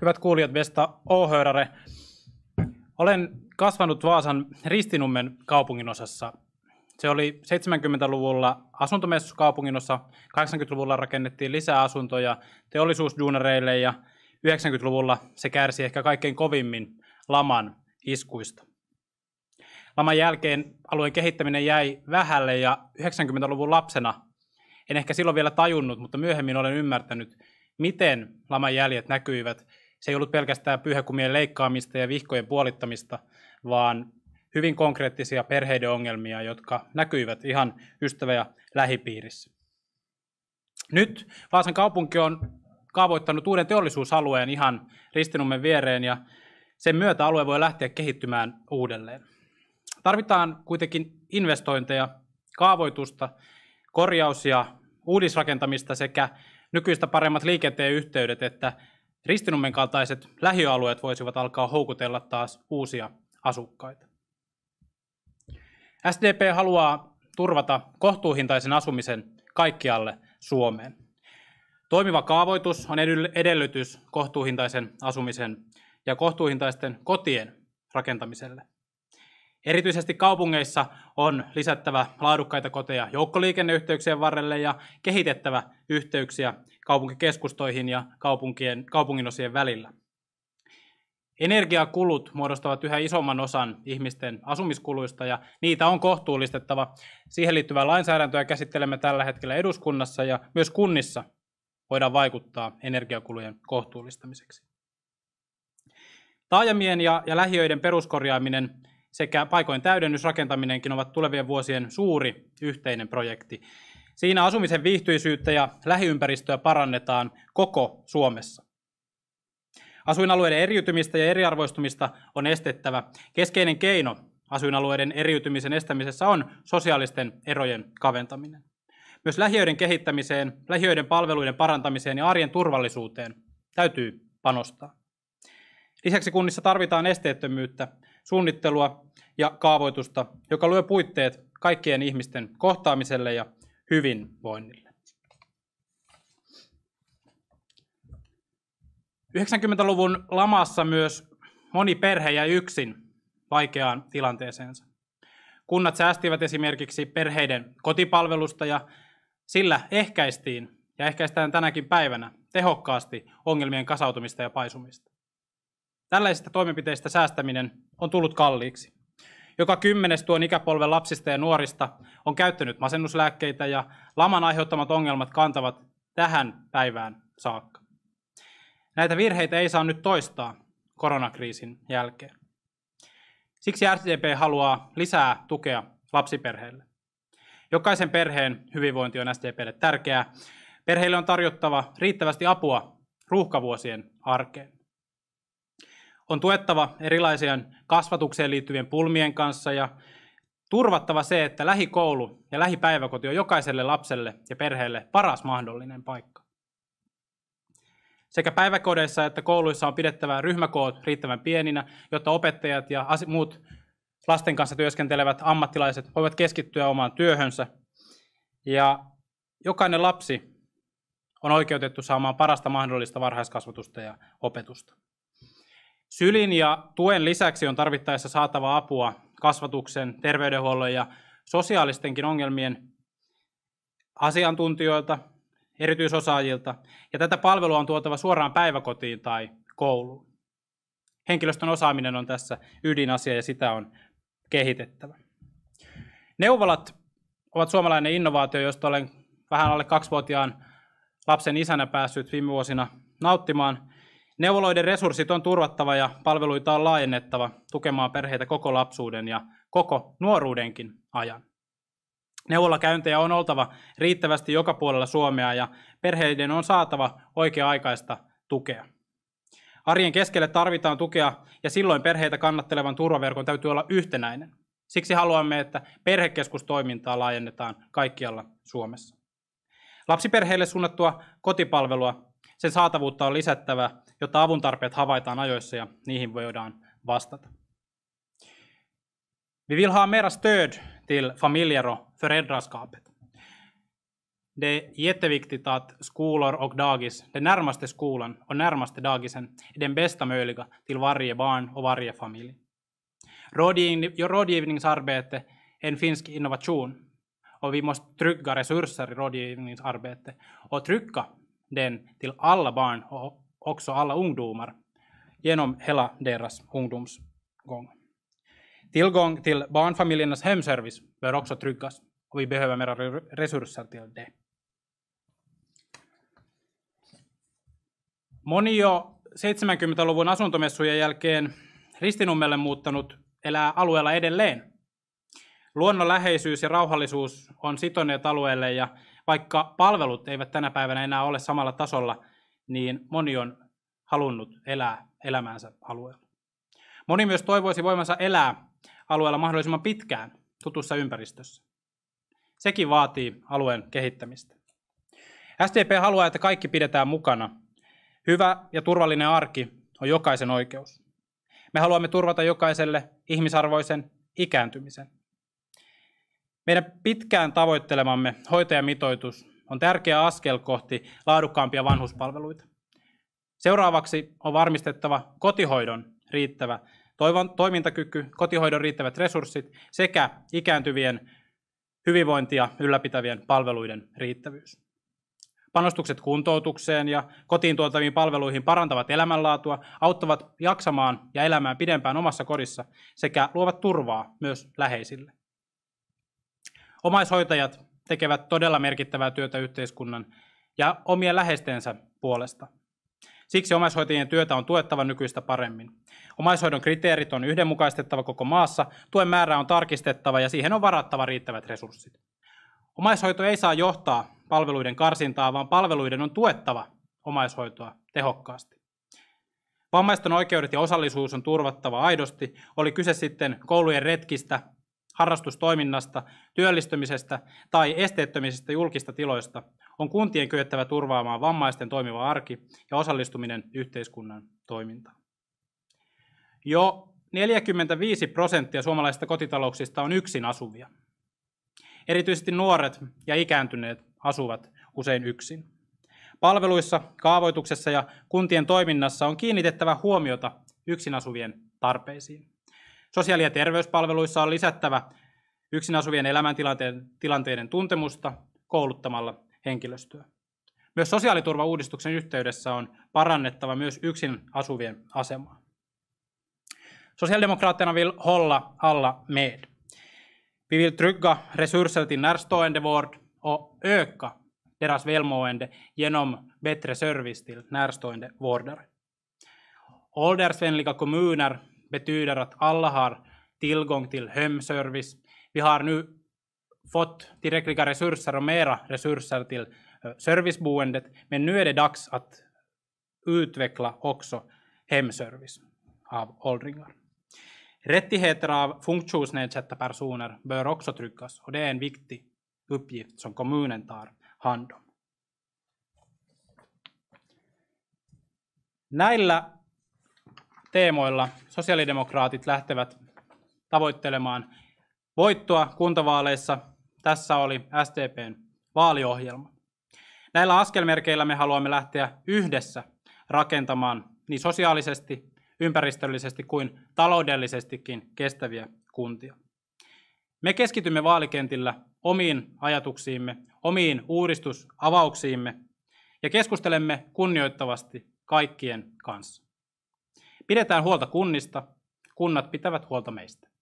Hyvät kuulijat, Vesta Ohörare. Olen kasvanut Vaasan Ristinummen kaupunginosassa. Se oli 70-luvulla asuntomessu kaupunginossa, 80-luvulla rakennettiin lisää asuntoja teollisuusduunareille ja 90-luvulla se kärsi ehkä kaikkein kovimmin laman iskuista. Laman jälkeen alueen kehittäminen jäi vähälle ja 90-luvun lapsena en ehkä silloin vielä tajunnut, mutta myöhemmin olen ymmärtänyt, miten laman jäljet näkyivät se ei ollut pelkästään pyhäkumien leikkaamista ja vihkojen puolittamista, vaan hyvin konkreettisia perheiden ongelmia, jotka näkyivät ihan ystävä- ja lähipiirissä. Nyt Vaasan kaupunki on kaavoittanut uuden teollisuusalueen ihan ristinummen viereen ja sen myötä alue voi lähteä kehittymään uudelleen. Tarvitaan kuitenkin investointeja, kaavoitusta, korjaus- ja uudisrakentamista sekä nykyistä paremmat liikenteen yhteydet että Ristinummen kaltaiset lähiöalueet voisivat alkaa houkutella taas uusia asukkaita. SDP haluaa turvata kohtuuhintaisen asumisen kaikkialle Suomeen. Toimiva kaavoitus on edellytys kohtuuhintaisen asumisen ja kohtuuhintaisten kotien rakentamiselle. Erityisesti kaupungeissa on lisättävä laadukkaita koteja joukkoliikenneyhteyksien varrelle ja kehitettävä yhteyksiä kaupunkikeskustoihin ja kaupunkien, kaupunginosien välillä. Energiakulut muodostavat yhä isomman osan ihmisten asumiskuluista ja niitä on kohtuullistettava. Siihen liittyvää lainsäädäntöä käsittelemme tällä hetkellä eduskunnassa ja myös kunnissa voidaan vaikuttaa energiakulujen kohtuullistamiseksi. Taajamien ja, ja lähiöiden peruskorjaaminen sekä paikoin täydennysrakentaminenkin ovat tulevien vuosien suuri yhteinen projekti. Siinä asumisen viihtyisyyttä ja lähiympäristöä parannetaan koko Suomessa. Asuinalueiden eriytymistä ja eriarvoistumista on estettävä. Keskeinen keino asuinalueiden eriytymisen estämisessä on sosiaalisten erojen kaventaminen. Myös lähiöiden kehittämiseen, lähiöiden palveluiden parantamiseen ja arjen turvallisuuteen täytyy panostaa. Lisäksi kunnissa tarvitaan esteettömyyttä, suunnittelua ja kaavoitusta, joka luo puitteet kaikkien ihmisten kohtaamiselle ja hyvinvoinnille. 90-luvun lamassa myös moni perhe jäi yksin vaikeaan tilanteeseensa. Kunnat säästivät esimerkiksi perheiden kotipalvelusta ja sillä ehkäistiin ja ehkäistään tänäkin päivänä tehokkaasti ongelmien kasautumista ja paisumista. Tällaisista toimenpiteistä säästäminen on tullut kalliiksi. Joka kymmenes tuon ikäpolven lapsista ja nuorista on käyttänyt masennuslääkkeitä ja laman aiheuttamat ongelmat kantavat tähän päivään saakka. Näitä virheitä ei saa nyt toistaa koronakriisin jälkeen. Siksi SDP haluaa lisää tukea lapsiperheille. Jokaisen perheen hyvinvointi on SDPlle tärkeää. Perheille on tarjottava riittävästi apua ruuhkavuosien arkeen. On tuettava erilaisien kasvatukseen liittyvien pulmien kanssa ja turvattava se, että lähikoulu ja lähipäiväkoti on jokaiselle lapselle ja perheelle paras mahdollinen paikka. Sekä päiväkodeissa että kouluissa on pidettävä ryhmäkoot riittävän pieninä, jotta opettajat ja muut lasten kanssa työskentelevät ammattilaiset voivat keskittyä omaan työhönsä. Ja jokainen lapsi on oikeutettu saamaan parasta mahdollista varhaiskasvatusta ja opetusta. Sylin ja tuen lisäksi on tarvittaessa saatava apua kasvatuksen, terveydenhuollon ja sosiaalistenkin ongelmien asiantuntijoilta, erityisosaajilta, ja tätä palvelua on tuotava suoraan päiväkotiin tai kouluun. Henkilöstön osaaminen on tässä ydinasia ja sitä on kehitettävä. Neuvolat ovat suomalainen innovaatio, josta olen vähän alle kaksivuotiaan lapsen isänä päässyt viime vuosina nauttimaan – Neuvoloiden resurssit on turvattava ja palveluita on laajennettava tukemaan perheitä koko lapsuuden ja koko nuoruudenkin ajan. Neuvolakäyntejä on oltava riittävästi joka puolella Suomea ja perheiden on saatava oikea-aikaista tukea. Arjen keskelle tarvitaan tukea ja silloin perheitä kannattelevan turvaverkon täytyy olla yhtenäinen. Siksi haluamme, että perhekeskustoimintaa laajennetaan kaikkialla Suomessa. Lapsiperheille suunnattua kotipalvelua, sen saatavuutta on lisättävä jotta avun tarpeet havaitaan ajoissa ja niihin voidaan vastata. Vi vill ha mera stöd till familjer och föräldraskapet. Det är jätteviktigt att skolor och dagis, den närmaste skolan och närmaste dagisen, är den bästa möjliga till varje barn och varje familj. Rådgivningsarbete är en finsk innovation och vi måste trygga resurser i rådgivningsarbete och trycka den till alla barn och också alla ungdomar genom hela deras ungdomsgång. Tillgång till barnfamiljernas hemservice bör också tryggas och vi behöver mer resurser till det. Moni jo 70-luvun asuntomessujen jälkeen Ristinummelle muuttanut elää alueella edelleen. Luonnonläheisyys ja rauhallisuus on sitoneet alueelle ja vaikka palvelut eivät tänä päivänä enää ole samalla tasolla – niin moni on halunnut elää elämäänsä alueella. Moni myös toivoisi voimansa elää alueella mahdollisimman pitkään tutussa ympäristössä. Sekin vaatii alueen kehittämistä. SDP haluaa, että kaikki pidetään mukana. Hyvä ja turvallinen arki on jokaisen oikeus. Me haluamme turvata jokaiselle ihmisarvoisen ikääntymisen. Meidän pitkään tavoittelemamme hoitajamitoitus on tärkeä askel kohti laadukkaampia vanhuspalveluita. Seuraavaksi on varmistettava kotihoidon riittävä toimintakyky, kotihoidon riittävät resurssit sekä ikääntyvien hyvinvointia ylläpitävien palveluiden riittävyys. Panostukset kuntoutukseen ja kotiin tuotaviin palveluihin parantavat elämänlaatua, auttavat jaksamaan ja elämään pidempään omassa kodissa sekä luovat turvaa myös läheisille. Omaishoitajat tekevät todella merkittävää työtä yhteiskunnan ja omien läheistensä puolesta. Siksi omaishoitajien työtä on tuettava nykyistä paremmin. Omaishoidon kriteerit on yhdenmukaistettava koko maassa, tuen määrää on tarkistettava ja siihen on varattava riittävät resurssit. Omaishoito ei saa johtaa palveluiden karsintaa, vaan palveluiden on tuettava omaishoitoa tehokkaasti. Vammaisten oikeudet ja osallisuus on turvattava aidosti, oli kyse sitten koulujen retkistä, harrastustoiminnasta, työllistymisestä tai esteettömisistä julkista tiloista on kuntien kyettävä turvaamaan vammaisten toimiva arki ja osallistuminen yhteiskunnan toimintaan. Jo 45 prosenttia suomalaisista kotitalouksista on yksin asuvia. Erityisesti nuoret ja ikääntyneet asuvat usein yksin. Palveluissa, kaavoituksessa ja kuntien toiminnassa on kiinnitettävä huomiota yksin asuvien tarpeisiin. Sosiaali- ja terveyspalveluissa on lisättävä yksin asuvien elämäntilanteiden tuntemusta kouluttamalla henkilöstöä. Myös sosiaaliturvauudistuksen yhteydessä on parannettava myös yksin asuvien asemaa. Socialdemokraterna vill holla alla med. Vi vill trygga resurser till vård och öka deras välmående genom bättre service till närstående vårdare. Åldersvänliga kommuner betyder att alla har tillgång till hemservice. Vi har nu fått tillräckliga resurser och mera resurser till eh, serviceboendet, men nu är det dags att utveckla också hemservice av åldringar. Rättigheter av funktionsnedsatta personer bör också tryckas och det är en viktig uppgift som kommunen tar hand om. Näillä teemoilla sosiaalidemokraatit lähtevät tavoittelemaan voittoa kuntavaaleissa. Tässä oli SDPn vaaliohjelma. Näillä askelmerkeillä me haluamme lähteä yhdessä rakentamaan niin sosiaalisesti, ympäristöllisesti kuin taloudellisestikin kestäviä kuntia. Me keskitymme vaalikentillä omiin ajatuksiimme, omiin uudistusavauksiimme ja keskustelemme kunnioittavasti kaikkien kanssa. Pidetään huolta kunnista, kunnat pitävät huolta meistä.